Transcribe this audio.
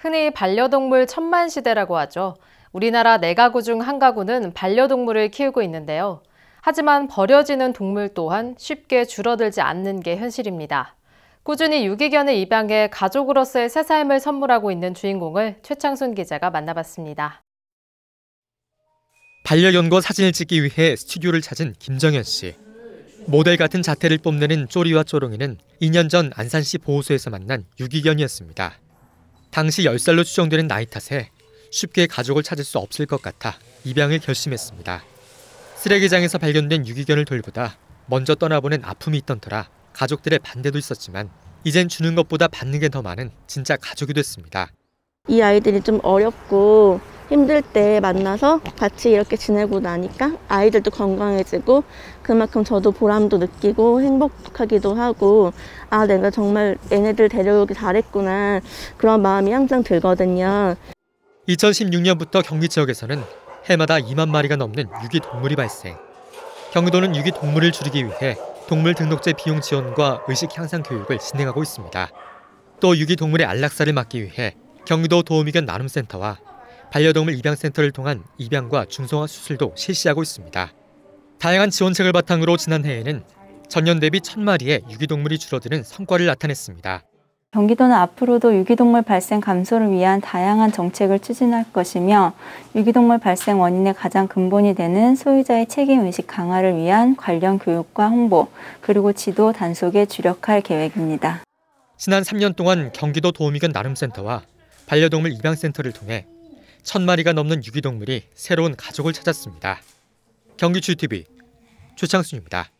흔히 반려동물 천만 시대라고 하죠. 우리나라 네 가구 중 한 가구는 반려동물을 키우고 있는데요. 하지만 버려지는 동물 또한 쉽게 줄어들지 않는 게 현실입니다. 꾸준히 유기견을 입양해 가족으로서의 새 삶을 선물하고 있는 주인공을 최창순 기자가 만나봤습니다. 반려견과 사진을 찍기 위해 스튜디오를 찾은 김정현 씨. 모델 같은 자태를 뽐내는 쪼리와 쪼롱이는 2년 전 안산시 보호소에서 만난 유기견이었습니다. 당시 10살로 추정되는 나이 탓에 쉽게 가족을 찾을 수 없을 것 같아 입양을 결심했습니다. 쓰레기장에서 발견된 유기견을 돌보다 먼저 터나보낸 아픔이 있던 터라 가족들의 반대도 있었지만 이젠 주는 것보다 받는 게 더 많은 진짜 가족이 됐습니다. 이 아이들이 좀 어렵고 힘들 때 만나서 같이 이렇게 지내고 나니까 아이들도 건강해지고 그만큼 저도 보람도 느끼고 행복하기도 하고 아 내가 정말 얘네들 데려오기 잘했구나 그런 마음이 항상 들거든요. 2016년부터 경기 지역에서는 해마다 2만 마리가 넘는 유기동물이 발생. 경기도는 유기동물을 줄이기 위해 동물 등록제 비용 지원과 의식 향상 교육을 진행하고 있습니다. 또 유기동물의 안락사를 막기 위해 경기도 도우미견 나눔센터와 반려동물 입양센터를 통한 입양과 중성화 수술도 실시하고 있습니다. 다양한 지원책을 바탕으로 지난해에는 전년 대비 1,000마리의 유기동물이 줄어드는 성과를 나타냈습니다. 경기도는 앞으로도 유기동물 발생 감소를 위한 다양한 정책을 추진할 것이며 유기동물 발생 원인의 가장 근본이 되는 소유자의 책임 의식 강화를 위한 관련 교육과 홍보 그리고 지도 단속에 주력할 계획입니다. 지난 3년 동안 경기도 도우미견 나름센터와 반려동물 입양센터를 통해 천 마리가 넘는 유기동물이 새로운 가족을 찾았습니다. 경기추TV 최창순입니다.